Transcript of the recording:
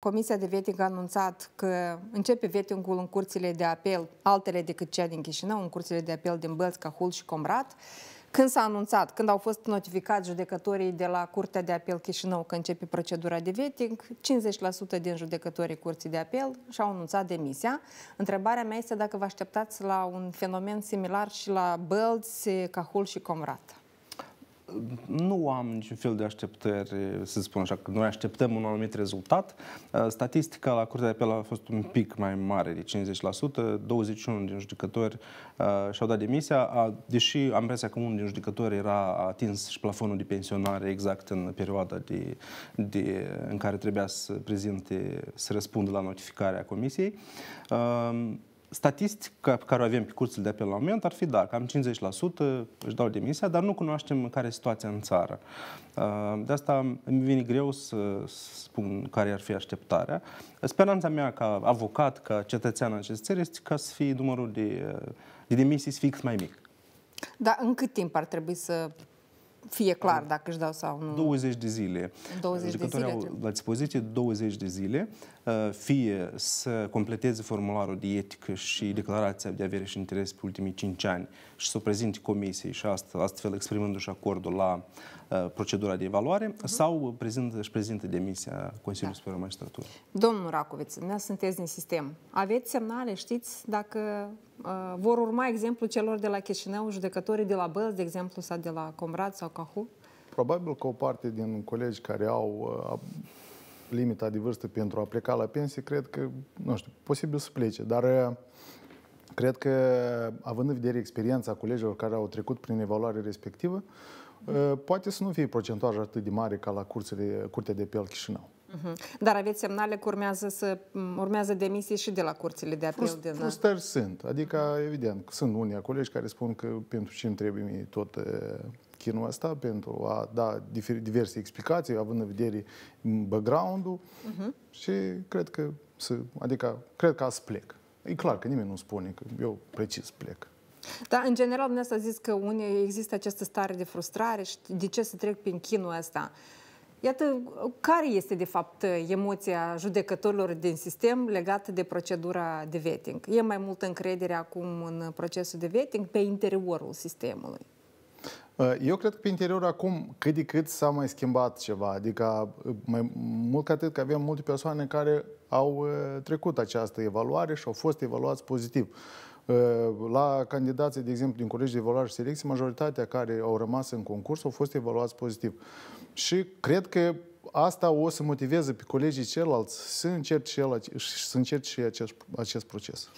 Comisia de Veting a anunțat că începe vetingul în curțile de apel, altele decât cea din Chișinău, în curțile de apel din Bălți, Cahul și Comrat. Când s-a anunțat, când au fost notificați judecătorii de la Curtea de Apel Chișinău că începe procedura de veting, 50% din judecătorii Curții de Apel și-au anunțat demisia. Întrebarea mea este dacă vă așteptați la un fenomen similar și la Bălți, Cahul și Comrat nu am niciun fel de așteptări, să spun așa, că noi așteptăm un anumit rezultat. Uh, statistica la Curtea de Apel a fost un pic mai mare, de 50%. 21 din judecători uh, și-au dat demisia, a, deși am impresia că unul din judecători era atins și plafonul de pensionare exact în perioada de, de, în care trebuia să prezinte, să răspundă la notificarea comisiei. Uh, Statistica pe care o avem pe cursul de apel la moment ar fi, da, cam 50% își dau demisia, dar nu cunoaștem care e situația în țară. Uh, de asta mi vine greu să spun care ar fi așteptarea. Speranța mea ca avocat, ca cetățean în acest țări, este ca să fie numărul de, de demisii fix mai mic. Dar în cât timp ar trebui să fie clar dacă își dau sau nu. 20 de zile. 20 Jucătorii da. de zile. au uh, la dispoziție 20 de zile, fie să completeze formularul de etică și mhm. declarația de avere și interes pe ultimii 5 ani și să o prezinte comisiei și asta, astfel exprimându-și acordul la uh, procedura de evaluare, uh-huh. sau prezint, își prezintă demisia Consiliului da. Superior Magistratură. Domnul Racoviț, ne sunteți din sistem. Aveți semnale, știți, dacă Uh, vor urma exemplu celor de la Chișinău, judecătorii de la Bălți, de exemplu, sau de la Comrat sau Cahu? Probabil că o parte din colegi care au uh, limita de vârstă pentru a pleca la pensie, cred că, nu știu, posibil să plece, dar uh, cred că, având în vedere experiența colegilor care au trecut prin evaluare respectivă, poate să nu fie procentaj atât de mare ca la curțele, Curtea de Apel Chișinău. Mhm. Dar aveți semnale că urmează, să, urmează demisii și de la curțile de apel? Frust, din... Frustări sunt. Adică, evident, sunt unii colegi care spun că pentru ce îmi trebuie tot chinul ăsta, pentru a da diverse explicații, având în vedere background-ul uh-huh. și cred că, să, adică, cred că azi plec. E clar că nimeni nu spune că eu precis plec. Da, în general, dumneavoastră a zis că unii există această stare de frustrare și de ce să trec prin chinul ăsta. Uh, Iată, care este de fapt emoția judecătorilor din sistem legată de procedura de vetting? E mai multă încredere acum în procesul de vetting pe interiorul sistemului? Uh, eu cred că pe interior acum cât de cât s-a mai schimbat ceva, adică uh, mai mult ca atât că avem multe persoane care au uh, trecut această evaluare și au fost evaluați pozitiv. La candidații, de exemplu, din colegi de evaluare și selecție, majoritatea care au rămas în concurs au fost evaluați pozitiv. Și cred că asta o să motiveze pe colegii ceilalți să încerce, și, să încerce și acest, acest proces.